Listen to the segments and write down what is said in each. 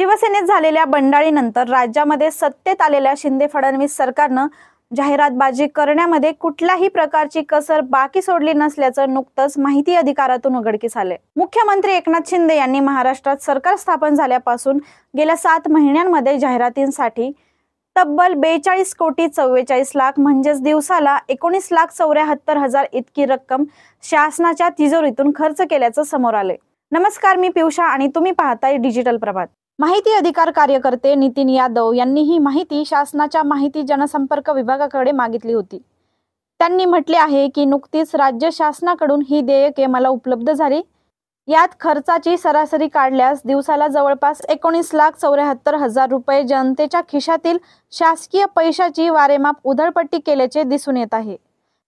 शिवसेनेत झालेल्या बंडाळीनंतर राज्यामध्ये सत्तेत आलेल्या शिंदे फडणवीस सरकारनं जाहिरातबाजी करण्यामध्ये कुठल्याही प्रकारची कसर बाकी सोडली नसल्याचं नुकतंच माहिती अधिकारातून उघडकीस आले मुख्यमंत्री एकनाथ शिंदे यांनी महाराष्ट्रात सरकार स्थापन झाल्यापासून गेल्या सात महिन्यांमध्ये जाहिरातींसाठी तब्बल बेचाळीस कोटी चव्वेचाळीस लाख म्हणजेच दिवसाला एकोणीस लाख चौऱ्याहत्तर हजार इतकी रक्कम शासनाच्या तिजोरीतून खर्च केल्याचं समोर आले नमस्कार मी पियुषा आणि तुम्ही पाहताय डिजिटल प्रभात माहिती अधिकार कार्यकर्ते नितीन यादव यांनी ही माहिती शासनाच्या माहिती जनसंपर्क विभागाकडे मागितली होती त्यांनी म्हटले आहे की नुकतीच राज्य शासनाकडून ही देयके मला उपलब्ध झाली यात खर्चाची सरासरी काढल्यास दिवसाला जवळपास एकोणीस लाख चौऱ्याहत्तर हजार रुपये जनतेच्या खिशातील शासकीय पैशाची वारेमाप उधळपट्टी केल्याचे दिसून येत आहे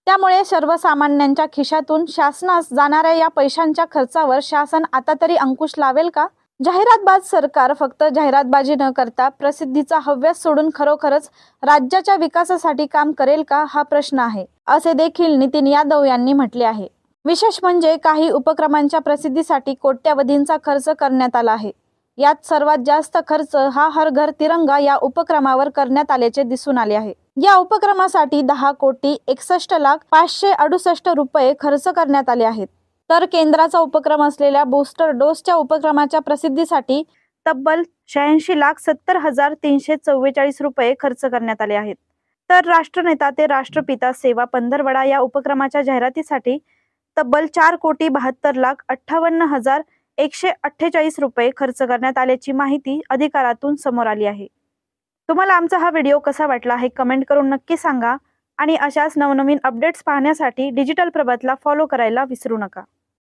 त्यामुळे सर्वसामान्यांच्या खिशातून शासनास जाणाऱ्या या पैशांच्या खर्चावर शासन आता तरी अंकुश लावेल का जाहिरातबाज सरकार फक्त जाहिरातबाजी न करता प्रसिद्धीचा हव्यास सोडून खरोखरच राज्याच्या विकासासाठी काम करेल का हा प्रश्न आहे असे देखील नितीन यादव यांनी म्हटले आहे विशेष म्हणजे काही उपक्रमांच्या प्रसिद्धीसाठी कोट्यावधींचा खर्च करण्यात आला आहे यात सर्वात जास्त खर्च हा हर घर तिरंगा या उपक्रमावर करण्यात आल्याचे दिसून आले आहे या उपक्रमासाठी दहा कोटी एकसष्ट लाख पाचशे अडुसष्ट रुपये खर्च करण्यात आले आहेत तर केंद्राचा उपक्रम असलेल्या बूस्टर डोसच्या उपक्रमाच्या प्रसिद्धीसाठी तब्बल शहाऐंशी लाख सत्तर हजार तीनशे चव्वेचाळीस रुपये खर्च करण्यात आले आहेत तर राष्ट्रनेता ते राष्ट्रपिता सेवा पंधरवडा या उपक्रमाच्या जाहिरातीसाठी तब्बल चार कोटी बहात्तर लाख अठ्ठावन्न हजार एकशे अठ्ठेचाळीस रुपये खर्च करण्यात आल्याची माहिती अधिकारातून समोर आली आहे तुम्हाला आमचा हा व्हिडिओ कसा वाटला हे कमेंट करून नक्की सांगा आणि अशाच नवनवीन अपडेट्स पाहण्यासाठी डिजिटल प्रभातला फॉलो करायला विसरू नका